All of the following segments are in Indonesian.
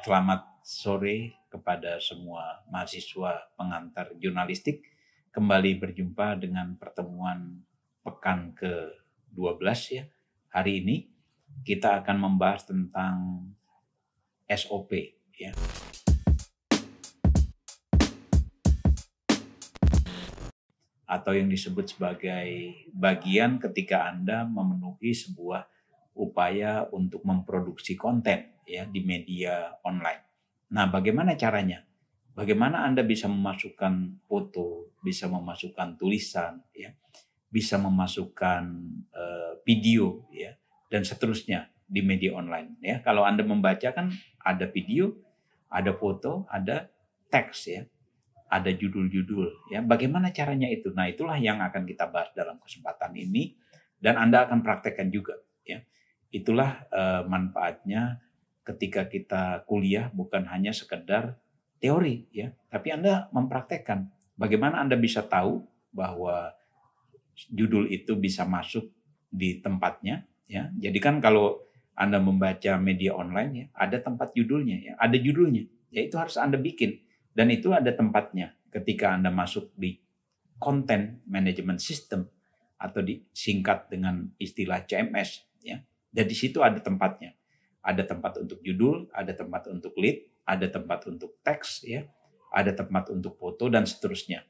selamat sore kepada semua mahasiswa pengantar jurnalistik. Kembali berjumpa dengan pertemuan pekan ke-12 ya. Hari ini kita akan membahas tentang SOP ya. atau yang disebut sebagai bagian ketika Anda memenuhi sebuah upaya untuk memproduksi konten ya di media online. Nah, bagaimana caranya? Bagaimana Anda bisa memasukkan foto, bisa memasukkan tulisan, ya, bisa memasukkan uh, video, ya, dan seterusnya di media online. Ya, kalau Anda membaca kan ada video, ada foto, ada teks, ya, ada judul-judul, ya. Bagaimana caranya itu? Nah, itulah yang akan kita bahas dalam kesempatan ini, dan Anda akan praktekkan juga, ya. Itulah uh, manfaatnya ketika kita kuliah bukan hanya sekedar teori ya, tapi Anda mempraktekkan. Bagaimana Anda bisa tahu bahwa judul itu bisa masuk di tempatnya ya. Jadi kan kalau Anda membaca media online ya, ada tempat judulnya ya, ada judulnya. Ya itu harus Anda bikin dan itu ada tempatnya ketika Anda masuk di content management system atau disingkat dengan istilah CMS ya. Dan di situ ada tempatnya. Ada tempat untuk judul, ada tempat untuk lead, ada tempat untuk teks, ya, ada tempat untuk foto dan seterusnya.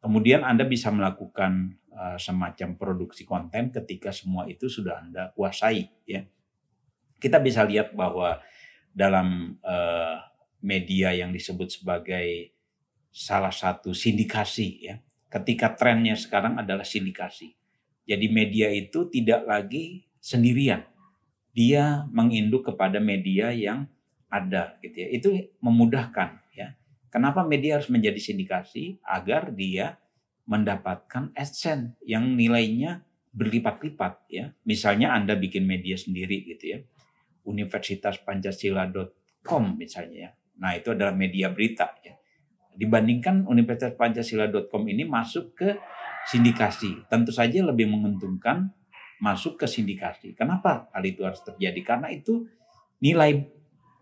Kemudian Anda bisa melakukan uh, semacam produksi konten ketika semua itu sudah Anda kuasai, ya. Kita bisa lihat bahwa dalam uh, media yang disebut sebagai salah satu sindikasi, ya. Ketika trennya sekarang adalah sindikasi. Jadi media itu tidak lagi sendirian dia menginduk kepada media yang ada gitu ya. Itu memudahkan ya. Kenapa media harus menjadi sindikasi agar dia mendapatkan adsense yang nilainya berlipat-lipat ya. Misalnya Anda bikin media sendiri gitu ya. universitaspancasila.com misalnya ya. Nah, itu adalah media berita ya. Dibandingkan universitaspancasila.com ini masuk ke sindikasi, tentu saja lebih menguntungkan masuk ke sindikasi. Kenapa hal itu harus terjadi? Karena itu nilai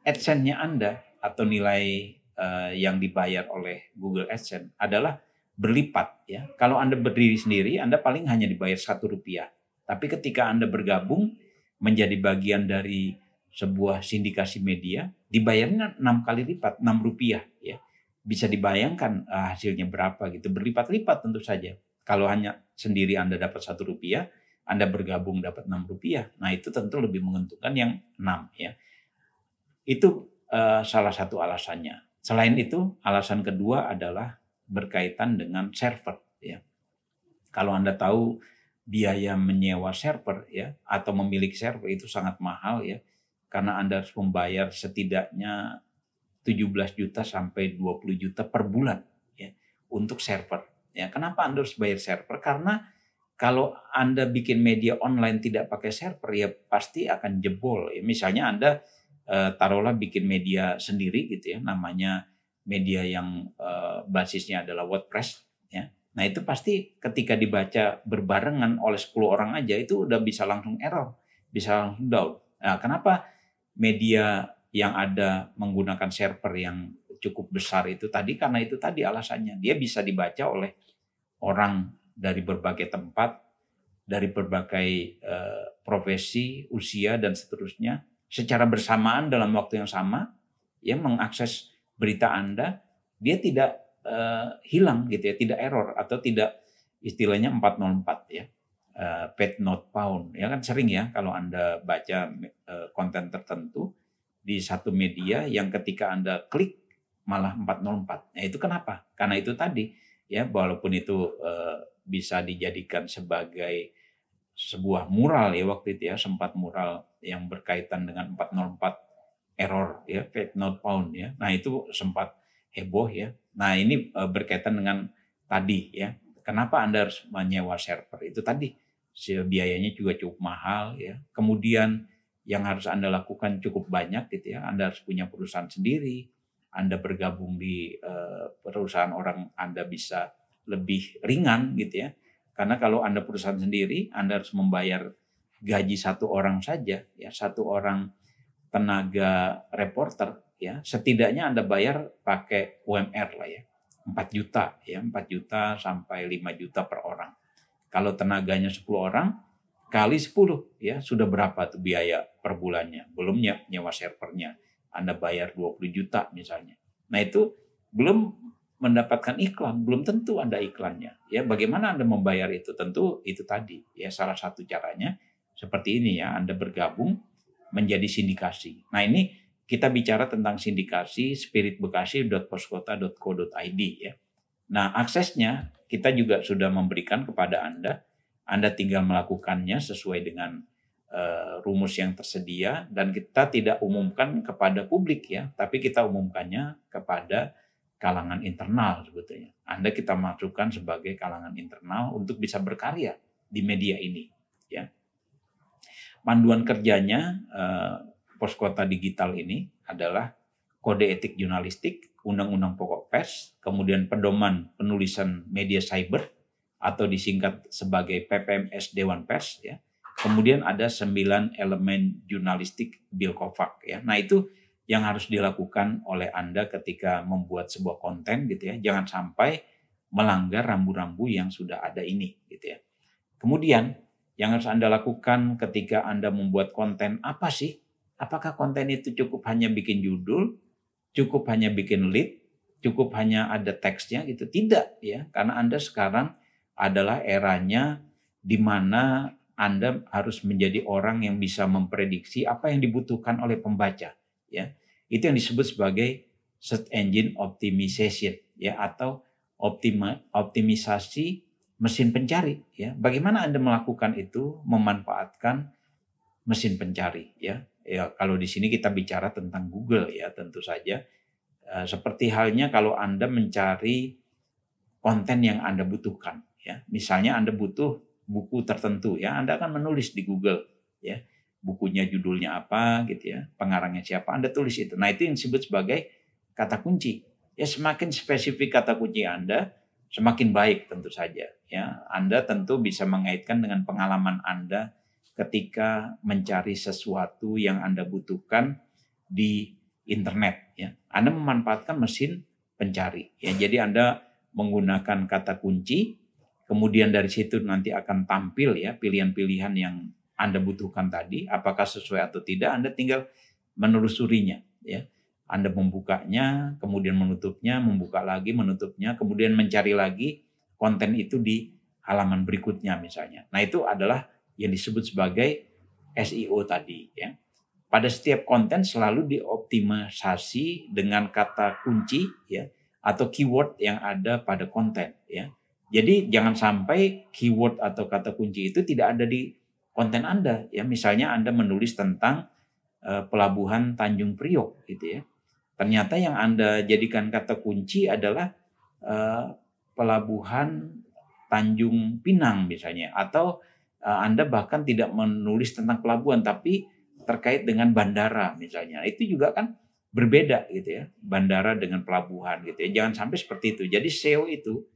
AdSense-nya Anda atau nilai uh, yang dibayar oleh Google AdSense adalah berlipat ya. Kalau Anda berdiri sendiri, Anda paling hanya dibayar satu rupiah. Tapi ketika Anda bergabung menjadi bagian dari sebuah sindikasi media, dibayarnya enam kali lipat, enam rupiah ya. Bisa dibayangkan eh, hasilnya berapa gitu, berlipat-lipat tentu saja. Kalau hanya sendiri Anda dapat satu rupiah, anda bergabung dapat 6 rupiah. Nah itu tentu lebih menguntungkan yang 6 ya. Itu uh, salah satu alasannya. Selain itu alasan kedua adalah berkaitan dengan server ya. Kalau Anda tahu biaya menyewa server ya atau memiliki server itu sangat mahal ya karena Anda harus membayar setidaknya 17 juta sampai 20 juta per bulan ya untuk server. Ya, kenapa Anda harus bayar server? Karena kalau Anda bikin media online tidak pakai server ya pasti akan jebol. Ya, misalnya Anda eh, taruhlah bikin media sendiri gitu ya, namanya media yang eh, basisnya adalah WordPress ya. Nah, itu pasti ketika dibaca berbarengan oleh 10 orang aja itu udah bisa langsung error, bisa langsung down. Nah, kenapa media yang ada menggunakan server yang cukup besar itu tadi karena itu tadi alasannya dia bisa dibaca oleh orang dari berbagai tempat, dari berbagai eh, profesi, usia dan seterusnya secara bersamaan dalam waktu yang sama ya mengakses berita Anda, dia tidak eh, hilang gitu ya, tidak error atau tidak istilahnya 404 ya. Uh, eh, pet not found. ya kan sering ya kalau anda baca uh, konten tertentu di satu media yang ketika anda klik malah 404. Nah itu kenapa? Karena itu tadi ya walaupun itu uh, bisa dijadikan sebagai sebuah mural ya waktu itu ya sempat mural yang berkaitan dengan 404 error ya fake not found ya nah itu sempat heboh ya nah ini uh, berkaitan dengan tadi ya kenapa anda harus menyewa server itu tadi biayanya juga cukup mahal ya kemudian yang harus anda lakukan cukup banyak gitu ya anda harus punya perusahaan sendiri anda bergabung di uh, perusahaan orang Anda bisa lebih ringan gitu ya. Karena kalau Anda perusahaan sendiri, Anda harus membayar gaji satu orang saja ya, satu orang tenaga reporter ya, setidaknya Anda bayar pakai UMR lah ya. 4 juta ya, 4 juta sampai 5 juta per orang. Kalau tenaganya 10 orang kali 10 ya, sudah berapa tuh biaya per bulannya? Belum nyewa servernya anda bayar 20 juta misalnya. Nah itu belum mendapatkan iklan, belum tentu Anda iklannya. Ya, bagaimana Anda membayar itu? Tentu itu tadi. Ya, salah satu caranya seperti ini ya, Anda bergabung menjadi sindikasi. Nah, ini kita bicara tentang sindikasi spiritbekasi.poskota.co.id ya. Nah, aksesnya kita juga sudah memberikan kepada Anda. Anda tinggal melakukannya sesuai dengan Eh, rumus yang tersedia dan kita tidak umumkan kepada publik ya, tapi kita umumkannya kepada kalangan internal sebetulnya. Anda kita masukkan sebagai kalangan internal untuk bisa berkarya di media ini ya. Panduan kerjanya uh, eh, Poskota Digital ini adalah kode etik jurnalistik, undang-undang pokok pers, kemudian pedoman penulisan media cyber atau disingkat sebagai PPMS Dewan Pers ya Kemudian ada sembilan elemen jurnalistik Bill Kovac ya. Nah itu yang harus dilakukan oleh Anda ketika membuat sebuah konten gitu ya. Jangan sampai melanggar rambu-rambu yang sudah ada ini gitu ya. Kemudian yang harus Anda lakukan ketika Anda membuat konten apa sih? Apakah konten itu cukup hanya bikin judul, cukup hanya bikin lead, cukup hanya ada teksnya gitu? Tidak ya, karena Anda sekarang adalah eranya di mana anda harus menjadi orang yang bisa memprediksi apa yang dibutuhkan oleh pembaca, ya. Itu yang disebut sebagai search engine optimization, ya atau optima, optimisasi mesin pencari, ya. Bagaimana Anda melakukan itu memanfaatkan mesin pencari, ya. Ya, kalau di sini kita bicara tentang Google ya, tentu saja eh, seperti halnya kalau Anda mencari konten yang Anda butuhkan, ya. Misalnya Anda butuh buku tertentu ya Anda akan menulis di Google ya bukunya judulnya apa gitu ya pengarangnya siapa Anda tulis itu nah itu yang disebut sebagai kata kunci ya semakin spesifik kata kunci Anda semakin baik tentu saja ya Anda tentu bisa mengaitkan dengan pengalaman Anda ketika mencari sesuatu yang Anda butuhkan di internet ya Anda memanfaatkan mesin pencari ya jadi Anda menggunakan kata kunci Kemudian dari situ nanti akan tampil ya pilihan-pilihan yang Anda butuhkan tadi, apakah sesuai atau tidak, Anda tinggal menelusurinya ya. Anda membukanya, kemudian menutupnya, membuka lagi, menutupnya, kemudian mencari lagi konten itu di halaman berikutnya misalnya. Nah, itu adalah yang disebut sebagai SEO tadi ya. Pada setiap konten selalu dioptimisasi dengan kata kunci ya atau keyword yang ada pada konten ya. Jadi jangan sampai keyword atau kata kunci itu tidak ada di konten Anda. Ya misalnya Anda menulis tentang uh, pelabuhan Tanjung Priok gitu ya. Ternyata yang Anda jadikan kata kunci adalah uh, pelabuhan Tanjung Pinang misalnya atau uh, Anda bahkan tidak menulis tentang pelabuhan tapi terkait dengan bandara misalnya. Itu juga kan berbeda gitu ya, bandara dengan pelabuhan gitu ya. Jangan sampai seperti itu. Jadi SEO itu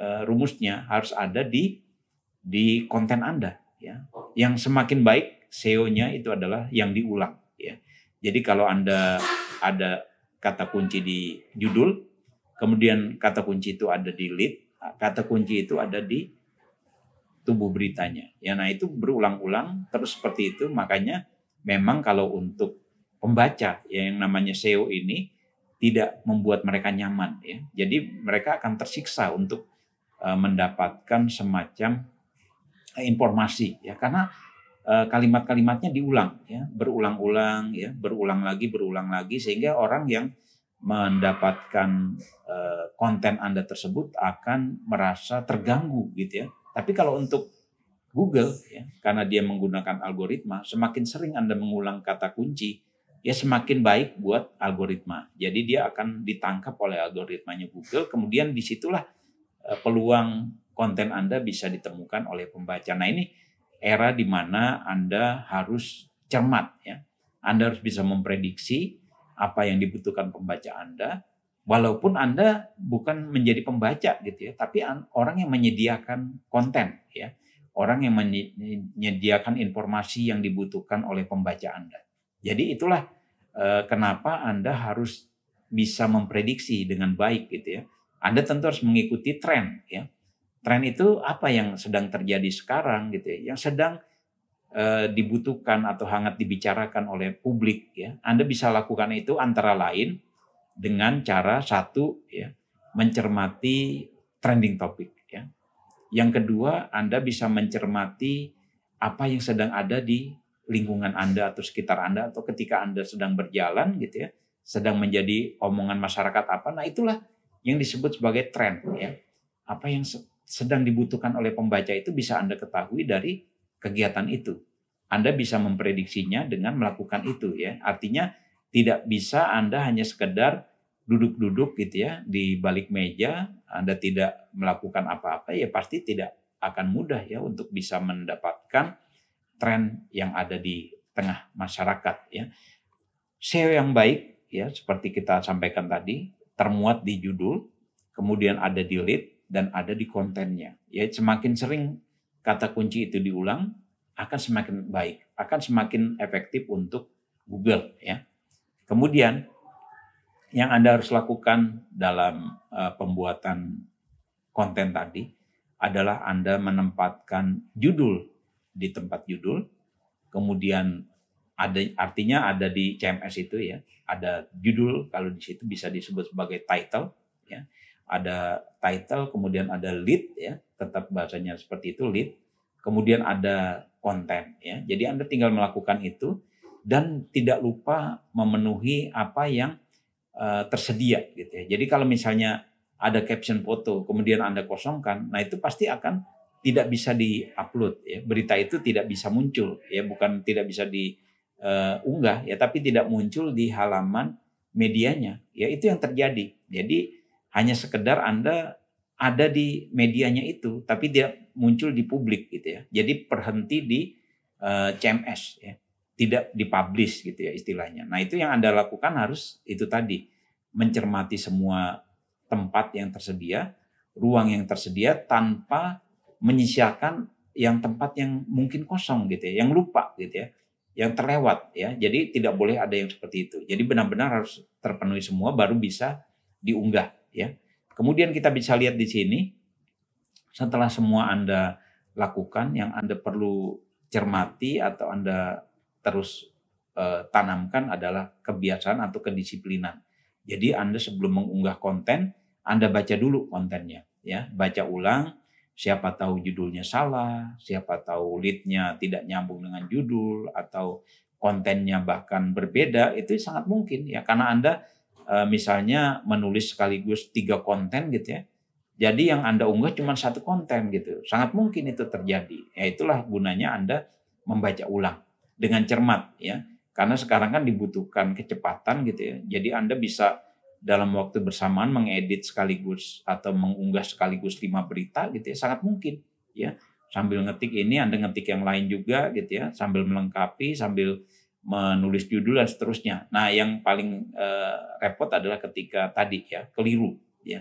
Eh, rumusnya harus ada di di konten Anda ya. Yang semakin baik SEO-nya itu adalah yang diulang ya. Jadi kalau Anda ada kata kunci di judul, kemudian kata kunci itu ada di lead, kata kunci itu ada di tubuh beritanya. Ya nah itu berulang-ulang terus seperti itu makanya memang kalau untuk pembaca ya, yang namanya SEO ini tidak membuat mereka nyaman ya. Jadi mereka akan tersiksa untuk Eh, mendapatkan semacam eh, informasi ya karena eh, kalimat-kalimatnya diulang ya berulang-ulang ya berulang lagi berulang lagi sehingga orang yang mendapatkan konten Anda tersebut akan merasa terganggu gitu ya tapi kalau untuk Google ya karena dia menggunakan algoritma semakin sering Anda mengulang kata kunci ya semakin baik buat algoritma jadi dia akan ditangkap oleh algoritmanya Google kemudian disitulah Eh, peluang konten Anda bisa ditemukan oleh pembaca. Nah ini era di mana Anda harus cermat ya. Anda harus bisa memprediksi apa yang dibutuhkan pembaca Anda, walaupun Anda bukan menjadi pembaca gitu ya, tapi orang yang menyediakan konten ya, orang yang menyediakan informasi yang dibutuhkan oleh pembaca Anda. Jadi itulah eh, kenapa Anda harus bisa memprediksi dengan baik gitu ya anda tentu harus mengikuti tren ya. Tren itu apa yang sedang terjadi sekarang gitu ya, yang sedang e, dibutuhkan atau hangat dibicarakan oleh publik ya. Anda bisa lakukan itu antara lain dengan cara satu ya, mencermati trending topic ya. Yang kedua, Anda bisa mencermati apa yang sedang ada di lingkungan Anda atau sekitar Anda atau ketika Anda sedang berjalan gitu ya, sedang menjadi omongan masyarakat apa. Nah, itulah yang disebut sebagai tren ya. Apa yang sedang dibutuhkan oleh pembaca itu bisa Anda ketahui dari kegiatan itu. Anda bisa memprediksinya dengan melakukan itu ya. Artinya tidak bisa Anda hanya sekedar duduk-duduk gitu ya di balik meja, Anda tidak melakukan apa-apa ya pasti tidak akan mudah ya untuk bisa mendapatkan tren yang ada di tengah masyarakat ya. SEO yang baik ya seperti kita sampaikan tadi termuat di judul, kemudian ada di lead, dan ada di kontennya. Ya, semakin sering kata kunci itu diulang, akan semakin baik, akan semakin efektif untuk Google. Ya. Kemudian yang Anda harus lakukan dalam uh, pembuatan konten tadi adalah Anda menempatkan judul di tempat judul, kemudian ada artinya ada di CMS itu ya ada judul kalau di situ bisa disebut sebagai title ya ada title kemudian ada lead ya tetap bahasanya seperti itu lead kemudian ada konten ya jadi anda tinggal melakukan itu dan tidak lupa memenuhi apa yang uh, tersedia gitu ya jadi kalau misalnya ada caption foto kemudian anda kosongkan nah itu pasti akan tidak bisa di upload ya berita itu tidak bisa muncul ya bukan tidak bisa di uh, unggah ya tapi tidak muncul di halaman medianya ya itu yang terjadi jadi hanya sekedar anda ada di medianya itu tapi dia muncul di publik gitu ya jadi berhenti di uh, eh, CMS ya tidak dipublish gitu ya istilahnya nah itu yang anda lakukan harus itu tadi mencermati semua tempat yang tersedia ruang yang tersedia tanpa menyisakan yang tempat yang mungkin kosong gitu ya yang lupa gitu ya yang terlewat ya. Jadi tidak boleh ada yang seperti itu. Jadi benar-benar harus terpenuhi semua baru bisa diunggah ya. Kemudian kita bisa lihat di sini setelah semua Anda lakukan yang Anda perlu cermati atau Anda terus uh, tanamkan adalah kebiasaan atau kedisiplinan. Jadi Anda sebelum mengunggah konten, Anda baca dulu kontennya ya, baca ulang Siapa tahu judulnya salah, siapa tahu leadnya tidak nyambung dengan judul atau kontennya bahkan berbeda itu sangat mungkin ya karena Anda eh, misalnya menulis sekaligus tiga konten gitu ya. Jadi yang Anda unggah cuma satu konten gitu. Sangat mungkin itu terjadi. Ya itulah gunanya Anda membaca ulang dengan cermat ya. Karena sekarang kan dibutuhkan kecepatan gitu ya. Jadi Anda bisa dalam waktu bersamaan mengedit sekaligus atau mengunggah sekaligus lima berita gitu ya sangat mungkin ya sambil ngetik ini Anda ngetik yang lain juga gitu ya sambil melengkapi sambil menulis judul dan seterusnya. Nah, yang paling eh, repot adalah ketika tadi ya keliru ya.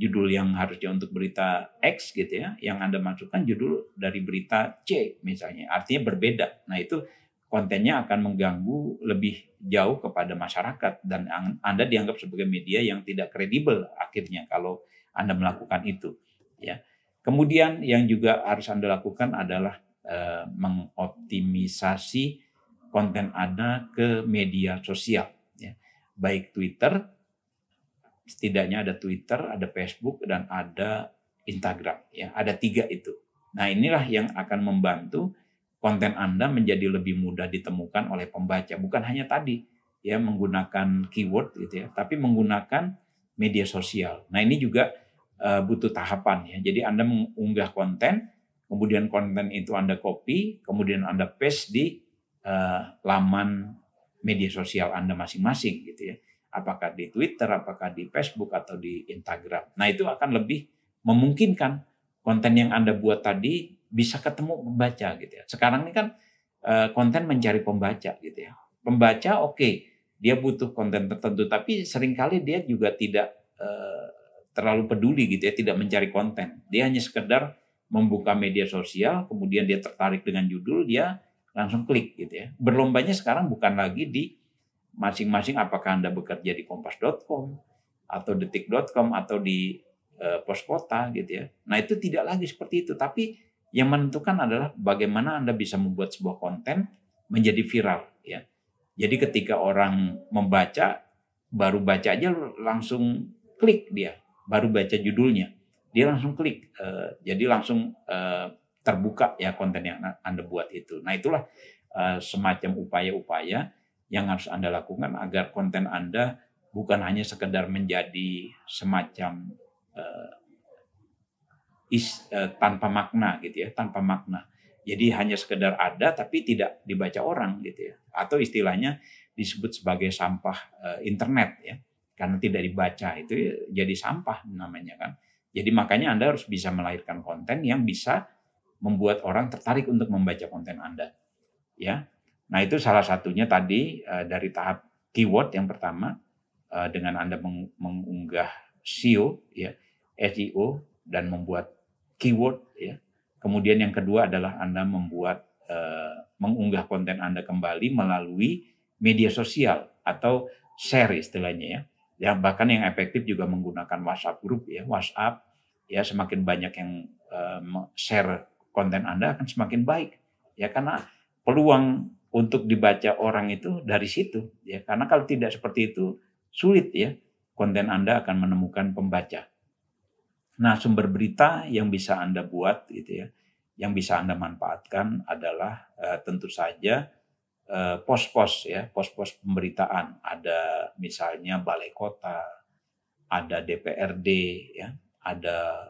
Judul yang harusnya untuk berita X gitu ya, yang Anda masukkan judul dari berita C misalnya, artinya berbeda. Nah, itu kontennya akan mengganggu lebih jauh kepada masyarakat dan Anda dianggap sebagai media yang tidak kredibel akhirnya kalau Anda melakukan itu ya. Kemudian yang juga harus Anda lakukan adalah eh, mengoptimisasi konten Anda ke media sosial ya. Baik Twitter setidaknya ada Twitter, ada Facebook dan ada Instagram ya. Ada tiga itu. Nah, inilah yang akan membantu konten Anda menjadi lebih mudah ditemukan oleh pembaca. Bukan hanya tadi ya menggunakan keyword gitu ya, tapi menggunakan media sosial. Nah, ini juga uh, butuh tahapan ya. Jadi Anda mengunggah konten, kemudian konten itu Anda copy, kemudian Anda paste di uh, laman media sosial Anda masing-masing gitu ya. Apakah di Twitter, apakah di Facebook atau di Instagram. Nah, itu akan lebih memungkinkan konten yang Anda buat tadi bisa ketemu pembaca gitu ya. Sekarang ini kan eh, konten mencari pembaca gitu ya. Pembaca oke, okay, dia butuh konten tertentu tapi seringkali dia juga tidak eh, terlalu peduli gitu ya, tidak mencari konten. Dia hanya sekedar membuka media sosial, kemudian dia tertarik dengan judul, dia langsung klik gitu ya. Berlombanya sekarang bukan lagi di masing-masing apakah Anda bekerja di kompas.com atau detik.com atau di Eh, pos kota gitu ya. Nah itu tidak lagi seperti itu, tapi yang menentukan adalah bagaimana anda bisa membuat sebuah konten menjadi viral ya. Jadi ketika orang membaca baru baca aja langsung klik dia, baru baca judulnya dia langsung klik, uh, jadi langsung uh, terbuka ya konten yang anda buat itu. Nah itulah uh, semacam upaya-upaya yang harus anda lakukan agar konten anda bukan hanya sekedar menjadi semacam uh, is, uh, tanpa makna gitu ya, tanpa makna. Jadi hanya sekedar ada tapi tidak dibaca orang gitu ya. Atau istilahnya disebut sebagai sampah uh, internet ya. Karena tidak dibaca itu ya jadi sampah namanya kan. Jadi makanya Anda harus bisa melahirkan konten yang bisa membuat orang tertarik untuk membaca konten Anda. Ya. Nah, itu salah satunya tadi uh, dari tahap keyword yang pertama dengan Anda mengunggah SEO ya, SEO dan membuat keyword ya. Kemudian yang kedua adalah Anda membuat eh, mengunggah konten Anda kembali melalui media sosial atau share istilahnya ya. Ya bahkan yang efektif juga menggunakan WhatsApp grup ya, WhatsApp ya semakin banyak yang eh, share konten Anda akan semakin baik ya karena peluang untuk dibaca orang itu dari situ ya karena kalau tidak seperti itu sulit ya konten Anda akan menemukan pembaca. Nah, sumber berita yang bisa Anda buat gitu ya, yang bisa Anda manfaatkan adalah uh, tentu saja eh, pos-pos uh, ya, pos-pos pemberitaan. Ada misalnya balai kota, ada DPRD ya, ada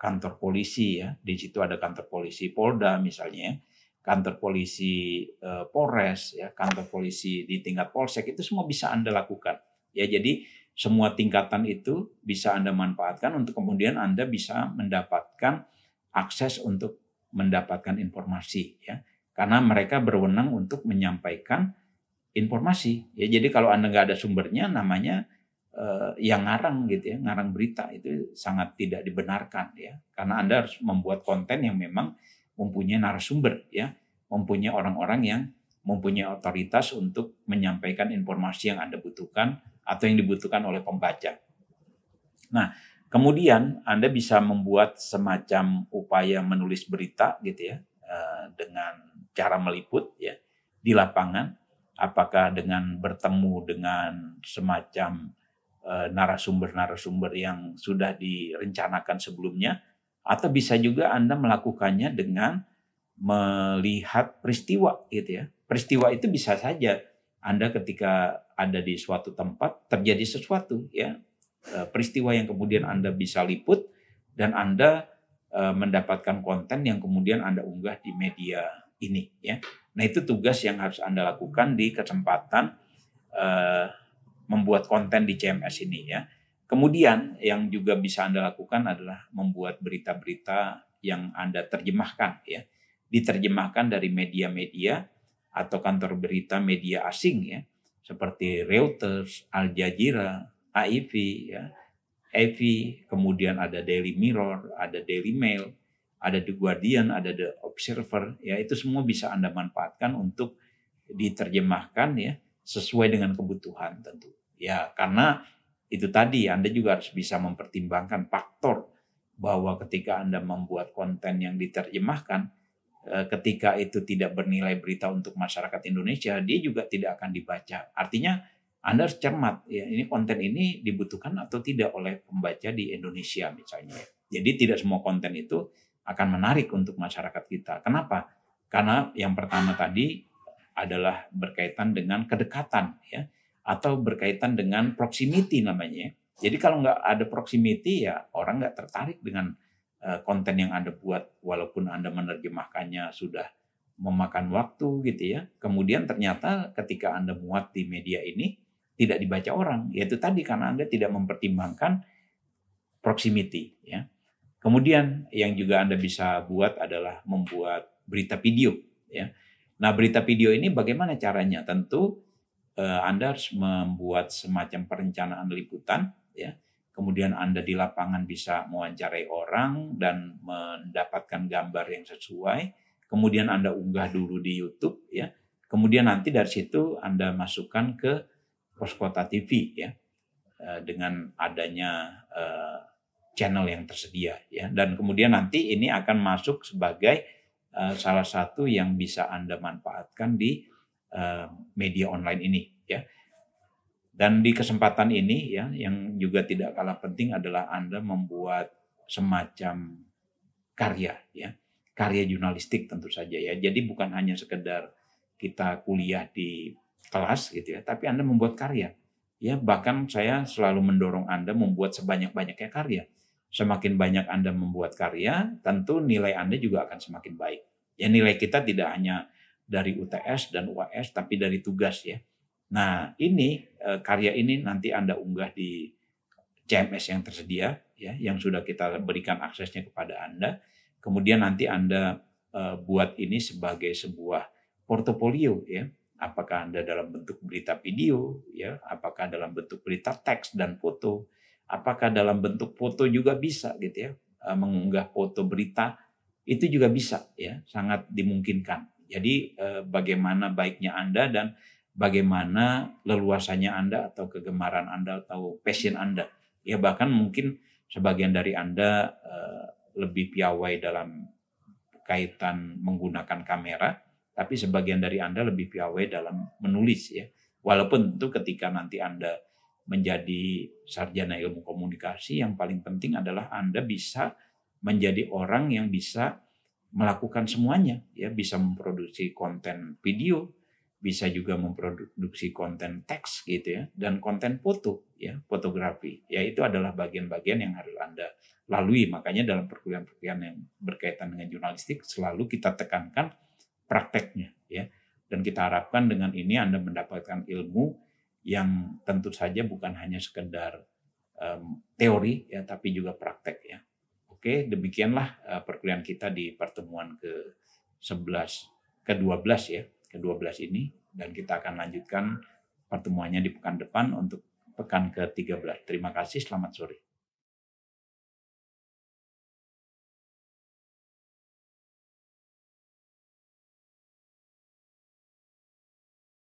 kantor polisi ya. Di situ ada kantor polisi Polda misalnya, ya, kantor polisi eh, Polres ya, kantor polisi di tingkat Polsek itu semua bisa Anda lakukan. Ya, jadi semua tingkatan itu bisa Anda manfaatkan untuk kemudian Anda bisa mendapatkan akses untuk mendapatkan informasi ya. Karena mereka berwenang untuk menyampaikan informasi. Ya, jadi kalau Anda nggak ada sumbernya namanya eh, yang ngarang gitu ya, ngarang berita itu sangat tidak dibenarkan ya. Karena Anda harus membuat konten yang memang mempunyai narasumber ya, mempunyai orang-orang yang mempunyai otoritas untuk menyampaikan informasi yang Anda butuhkan atau yang dibutuhkan oleh pembaca. Nah, kemudian Anda bisa membuat semacam upaya menulis berita gitu ya eh, dengan cara meliput ya di lapangan apakah dengan bertemu dengan semacam eh, narasumber-narasumber yang sudah direncanakan sebelumnya atau bisa juga Anda melakukannya dengan melihat peristiwa gitu ya. Peristiwa itu bisa saja anda ketika ada di suatu tempat terjadi sesuatu ya eh, peristiwa yang kemudian Anda bisa liput dan Anda eh, mendapatkan konten yang kemudian Anda unggah di media ini ya. Nah, itu tugas yang harus Anda lakukan di kesempatan uh, membuat konten di CMS ini ya. Kemudian yang juga bisa Anda lakukan adalah membuat berita-berita yang Anda terjemahkan ya. Diterjemahkan dari media-media atau kantor berita media asing ya seperti Reuters, Al Jazeera, AIV ya, AV, kemudian ada Daily Mirror, ada Daily Mail, ada The Guardian, ada The Observer, ya itu semua bisa Anda manfaatkan untuk diterjemahkan ya sesuai dengan kebutuhan tentu. Ya, karena itu tadi Anda juga harus bisa mempertimbangkan faktor bahwa ketika Anda membuat konten yang diterjemahkan Eh, ketika itu tidak bernilai berita untuk masyarakat Indonesia, dia juga tidak akan dibaca. Artinya anda harus cermat ya ini konten ini dibutuhkan atau tidak oleh pembaca di Indonesia misalnya. Jadi tidak semua konten itu akan menarik untuk masyarakat kita. Kenapa? Karena yang pertama tadi adalah berkaitan dengan kedekatan ya atau berkaitan dengan proximity namanya. Jadi kalau nggak ada proximity ya orang nggak tertarik dengan Eh, konten yang Anda buat walaupun Anda menerjemahkannya sudah memakan waktu gitu ya. Kemudian ternyata ketika Anda muat di media ini tidak dibaca orang, yaitu tadi karena Anda tidak mempertimbangkan proximity ya. Kemudian yang juga Anda bisa buat adalah membuat berita video ya. Nah, berita video ini bagaimana caranya? Tentu eh, Anda harus membuat semacam perencanaan liputan ya kemudian Anda di lapangan bisa mewawancarai orang dan mendapatkan gambar yang sesuai, kemudian Anda unggah dulu di YouTube ya. Kemudian nanti dari situ Anda masukkan ke Poskota TV ya eh, dengan adanya eh, channel yang tersedia ya dan kemudian nanti ini akan masuk sebagai eh, salah satu yang bisa Anda manfaatkan di media online ini ya. Dan di kesempatan ini ya yang juga tidak kalah penting adalah Anda membuat semacam karya ya. Karya jurnalistik tentu saja ya. Jadi bukan hanya sekedar kita kuliah di kelas gitu ya, tapi Anda membuat karya. Ya, bahkan saya selalu mendorong Anda membuat sebanyak-banyaknya karya. Semakin banyak Anda membuat karya, tentu nilai Anda juga akan semakin baik. Ya nilai kita tidak hanya dari UTS dan UAS tapi dari tugas ya Nah, ini eh, karya ini nanti Anda unggah di CMS yang tersedia ya, yang sudah kita berikan aksesnya kepada Anda. Kemudian nanti Anda eh, buat ini sebagai sebuah portofolio ya. Apakah Anda dalam bentuk berita video ya, apakah dalam bentuk berita teks dan foto, apakah dalam bentuk foto juga bisa gitu ya. Eh, mengunggah foto berita itu juga bisa ya, sangat dimungkinkan. Jadi bagaimana baiknya Anda dan bagaimana leluasannya Anda atau kegemaran Anda atau passion Anda. Ya bahkan mungkin sebagian dari Anda eh, lebih piawai dalam kaitan menggunakan kamera, tapi sebagian dari Anda lebih piawai dalam menulis ya. Walaupun itu ketika nanti Anda menjadi sarjana ilmu komunikasi yang paling penting adalah Anda bisa menjadi orang yang bisa melakukan semuanya ya bisa memproduksi konten video bisa juga memproduksi konten teks gitu ya dan konten foto ya fotografi ya itu adalah bagian-bagian yang harus anda lalui makanya dalam perkuliahan-perkuliahan yang berkaitan dengan jurnalistik selalu kita tekankan prakteknya ya dan kita harapkan dengan ini anda mendapatkan ilmu yang tentu saja bukan hanya sekedar um, teori ya tapi juga praktek ya oke demikianlah uh, perkuliahan kita di pertemuan ke 11 ke 12 ya ke-12 ini dan kita akan lanjutkan pertemuannya di pekan depan untuk pekan ke-13. Terima kasih, selamat sore.